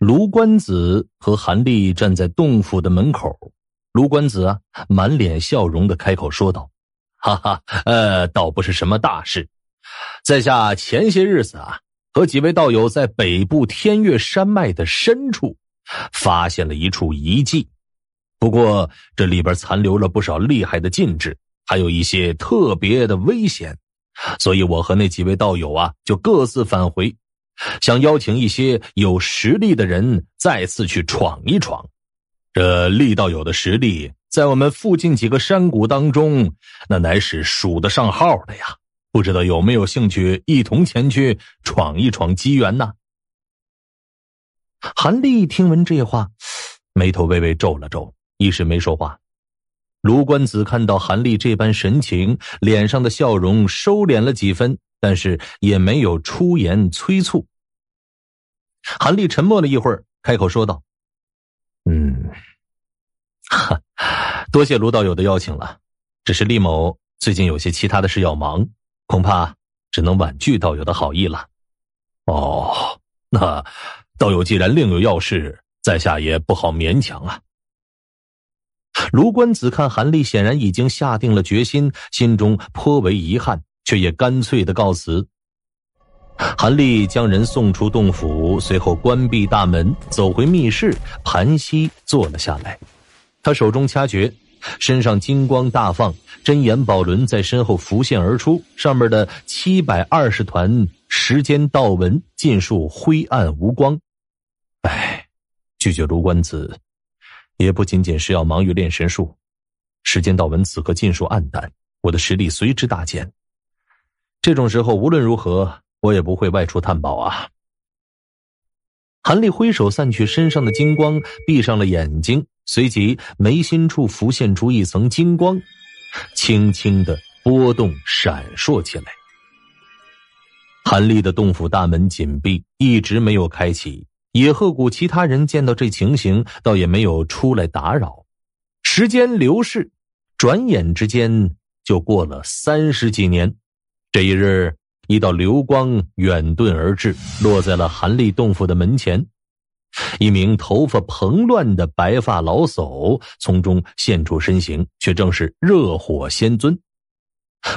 卢关子和韩立站在洞府的门口，卢关子啊，满脸笑容的开口说道：“哈哈，呃，倒不是什么大事。在下前些日子啊，和几位道友在北部天岳山脉的深处，发现了一处遗迹。不过这里边残留了不少厉害的禁制，还有一些特别的危险，所以我和那几位道友啊，就各自返回。”想邀请一些有实力的人再次去闯一闯。这力道有的实力，在我们附近几个山谷当中，那乃是数得上号的呀。不知道有没有兴趣一同前去闯一闯机缘呢？韩立听闻这话，眉头微微皱了皱，一时没说话。卢关子看到韩立这般神情，脸上的笑容收敛了几分。但是也没有出言催促。韩立沉默了一会儿，开口说道：“嗯，哈，多谢卢道友的邀请了。只是厉某最近有些其他的事要忙，恐怕只能婉拒道友的好意了。”“哦，那道友既然另有要事，在下也不好勉强啊。”卢关子看韩立显然已经下定了决心，心中颇为遗憾。却也干脆的告辞。韩立将人送出洞府，随后关闭大门，走回密室，盘膝坐了下来。他手中掐诀，身上金光大放，真言宝轮在身后浮现而出，上面的七百二十团时间道纹尽数灰暗无光。唉，拒绝卢关子，也不仅仅是要忙于练神术，时间道纹此刻尽数暗淡，我的实力随之大减。这种时候，无论如何，我也不会外出探宝啊！韩立挥手散去身上的金光，闭上了眼睛，随即眉心处浮现出一层金光，轻轻的波动闪烁起来。韩立的洞府大门紧闭，一直没有开启。野鹤谷其他人见到这情形，倒也没有出来打扰。时间流逝，转眼之间就过了三十几年。这一日，一道流光远遁而至，落在了韩立洞府的门前。一名头发蓬乱的白发老叟从中现出身形，却正是热火仙尊。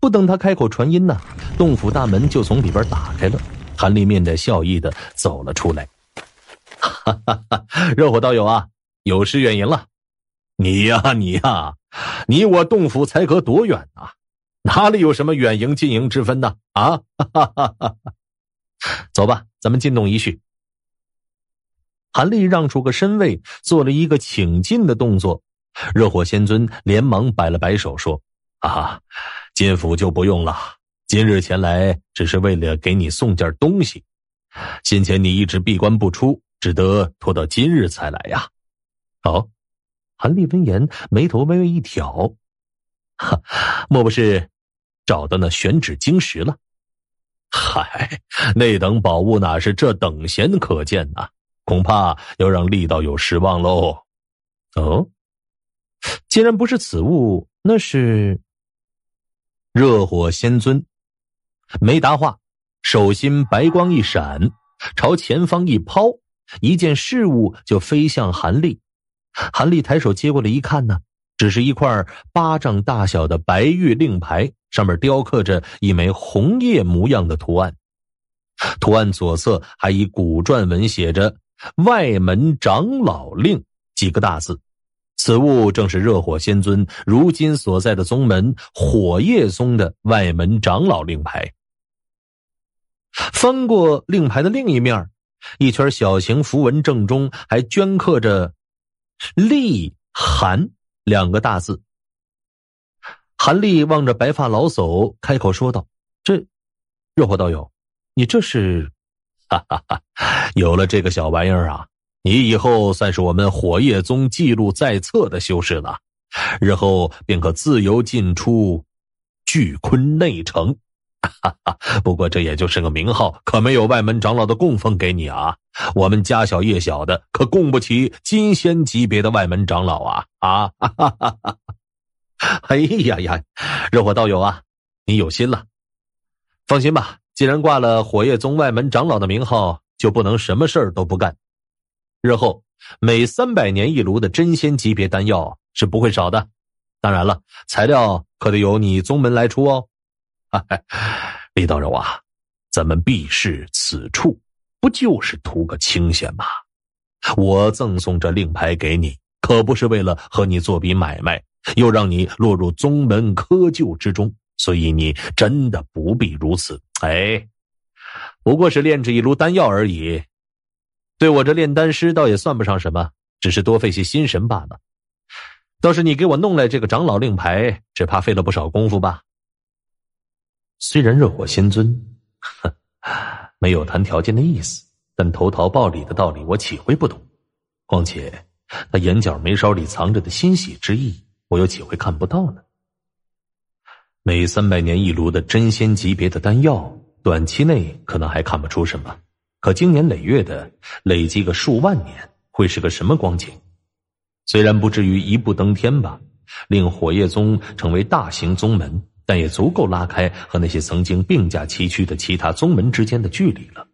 不等他开口传音呢，洞府大门就从里边打开了。韩立面带笑意的走了出来：“ 哈哈，热火道友啊，有失远迎了。你呀，你呀，你我洞府才隔多远啊？” 哪里有什么远迎近迎之分呢？啊，哈哈哈走吧，咱们进洞一叙。韩立让出个身位，做了一个请进的动作。热火仙尊连忙摆了摆手，说：“啊，进府就不用了。今日前来只是为了给你送件东西。先前你一直闭关不出，只得拖到今日才来呀。”哦，韩立闻言，眉头微微一挑，哈，莫不是？找到那玄纸晶石了？嗨，那等宝物哪是这等闲可见呐？恐怕要让厉道友失望喽。哦，既然不是此物，那是热火仙尊。没答话，手心白光一闪，朝前方一抛，一件事物就飞向韩立。韩立抬手接过来一看呢。只是一块巴掌大小的白玉令牌，上面雕刻着一枚红叶模样的图案，图案左侧还以古篆文写着“外门长老令”几个大字。此物正是热火仙尊如今所在的宗门火叶宗的外门长老令牌。翻过令牌的另一面，一圈小型符文，正中还镌刻着“厉寒”。两个大字。韩立望着白发老叟，开口说道：“这，热火道友，你这是？哈哈哈，有了这个小玩意儿啊，你以后算是我们火叶宗记录在册的修士了，日后便可自由进出巨坤内城。哈哈，不过这也就是个名号，可没有外门长老的供奉给你啊。”我们家小业小的，可供不起金仙级别的外门长老啊！啊，哈哈哈哈哎呀呀，热火道友啊，你有心了。放心吧，既然挂了火叶宗外门长老的名号，就不能什么事儿都不干。日后每三百年一炉的真仙级别丹药是不会少的。当然了，材料可得由你宗门来出哦。哈哈，李道友啊，咱们必是此处。不就是图个清闲吗？我赠送这令牌给你，可不是为了和你做笔买卖，又让你落入宗门窠臼之中，所以你真的不必如此。哎，不过是炼制一炉丹药而已，对我这炼丹师倒也算不上什么，只是多费些心神罢了。倒是你给我弄来这个长老令牌，只怕费了不少功夫吧？虽然热火仙尊，哼。没有谈条件的意思，但投桃报李的道理，我岂会不懂？况且，他眼角眉梢里藏着的欣喜之意，我又岂会看不到呢？每三百年一炉的真仙级别的丹药，短期内可能还看不出什么，可经年累月的累积个数万年，会是个什么光景？虽然不至于一步登天吧，令火焰宗成为大型宗门。但也足够拉开和那些曾经并驾齐驱的其他宗门之间的距离了。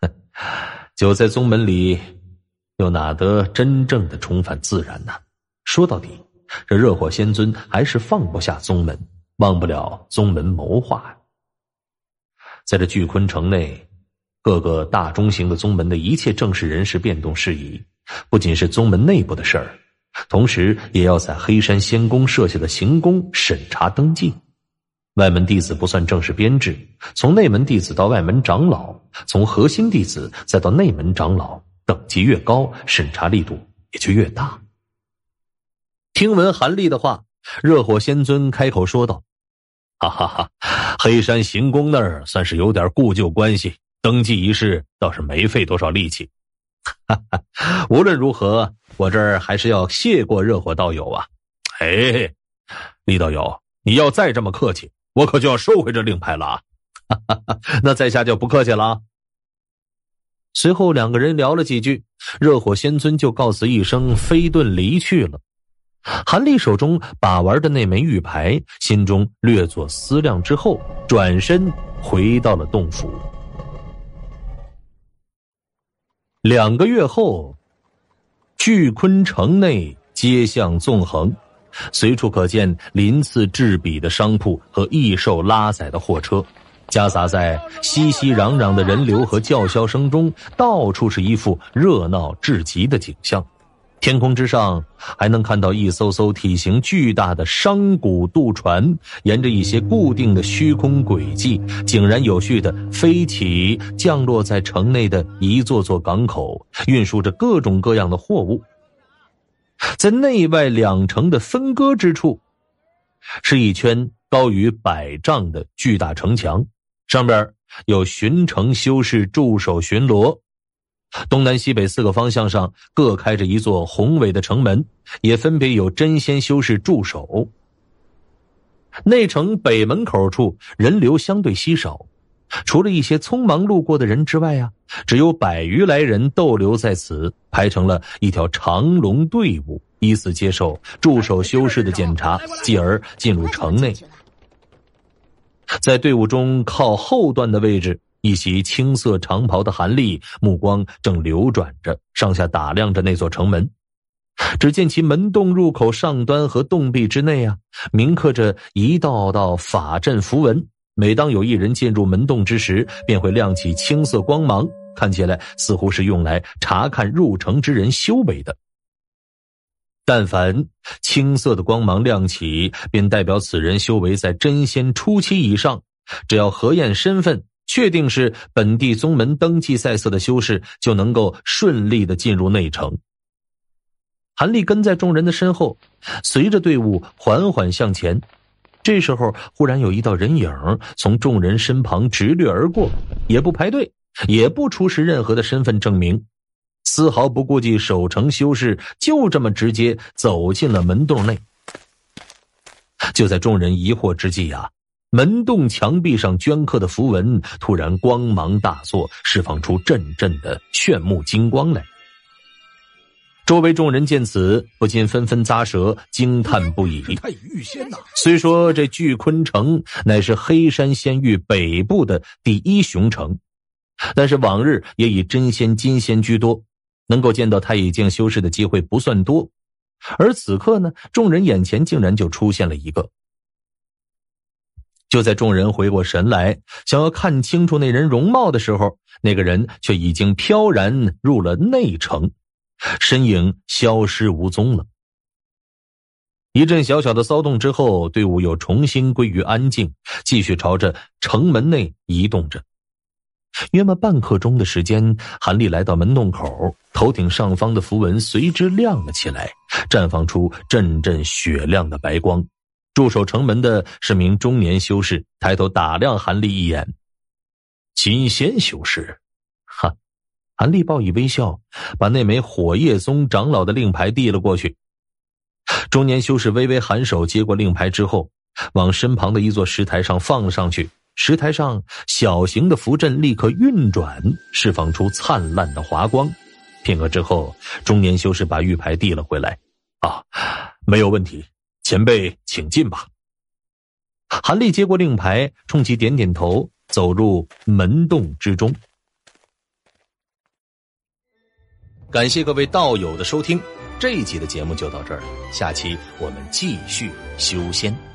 哼，就在宗门里，又哪得真正的重返自然呢？说到底，这热火仙尊还是放不下宗门，忘不了宗门谋划。在这巨鲲城内，各个大中型的宗门的一切正式人事变动事宜，不仅是宗门内部的事儿。同时，也要在黑山仙宫设下的行宫审查登记，外门弟子不算正式编制。从内门弟子到外门长老，从核心弟子再到内门长老，等级越高，审查力度也就越大。听闻韩立的话，热火仙尊开口说道：“哈哈哈，黑山行宫那儿算是有点故旧关系，登记一事倒是没费多少力气。哈哈，无论如何。”我这儿还是要谢过热火道友啊！哎，李道友，你要再这么客气，我可就要收回这令牌了。啊！那在下就不客气了。随后两个人聊了几句，热火仙尊就告辞一声，飞遁离去了。韩立手中把玩着那枚玉牌，心中略作思量之后，转身回到了洞府。两个月后。巨鲲城内街巷纵横，随处可见鳞次栉比的商铺和异兽拉载的货车，夹杂在熙熙攘攘的人流和叫嚣声中，到处是一副热闹至极的景象。天空之上，还能看到一艘艘体型巨大的商贾渡船，沿着一些固定的虚空轨迹，井然有序的飞起降落在城内的一座座港口，运输着各种各样的货物。在内外两城的分割之处，是一圈高于百丈的巨大城墙，上边有巡城修士驻守巡逻。东南西北四个方向上各开着一座宏伟的城门，也分别有真仙修士驻守。内城北门口处人流相对稀少，除了一些匆忙路过的人之外，啊，只有百余来人逗留在此，排成了一条长龙队伍，依次接受驻守修士的检查，继而进入城内。在队伍中靠后段的位置。一袭青色长袍的韩立目光正流转着，上下打量着那座城门。只见其门洞入口上端和洞壁之内啊，铭刻着一道道法阵符文。每当有一人进入门洞之时，便会亮起青色光芒，看起来似乎是用来查看入城之人修为的。但凡青色的光芒亮起，便代表此人修为在真仙初期以上。只要核验身份。确定是本地宗门登记赛色的修士，就能够顺利的进入内城。韩立跟在众人的身后，随着队伍缓缓向前。这时候，忽然有一道人影从众人身旁直掠而过，也不排队，也不出示任何的身份证明，丝毫不顾忌守城修士，就这么直接走进了门洞内。就在众人疑惑之际啊。门洞墙壁上镌刻的符文突然光芒大作，释放出阵阵的炫目金光来。周围众人见此，不禁纷纷咂舌，惊叹不已。太仙呐！虽说这巨鲲城乃是黑山仙域北部的第一雄城，但是往日也以真仙、金仙居多，能够见到太乙境修士的机会不算多。而此刻呢，众人眼前竟然就出现了一个。就在众人回过神来，想要看清楚那人容貌的时候，那个人却已经飘然入了内城，身影消失无踪了。一阵小小的骚动之后，队伍又重新归于安静，继续朝着城门内移动着。约莫半刻钟的时间，韩立来到门洞口，头顶上方的符文随之亮了起来，绽放出阵阵雪亮的白光。驻守城门的是名中年修士，抬头打量韩立一眼。金仙修士，哈！韩立报以微笑，把那枚火夜宗长老的令牌递了过去。中年修士微微颔首，接过令牌之后，往身旁的一座石台上放上去。石台上小型的符阵立刻运转，释放出灿烂的华光。片刻之后，中年修士把玉牌递了回来。啊，没有问题。前辈，请进吧。韩立接过令牌，冲其点点头，走入门洞之中。感谢各位道友的收听，这一集的节目就到这儿了，下期我们继续修仙。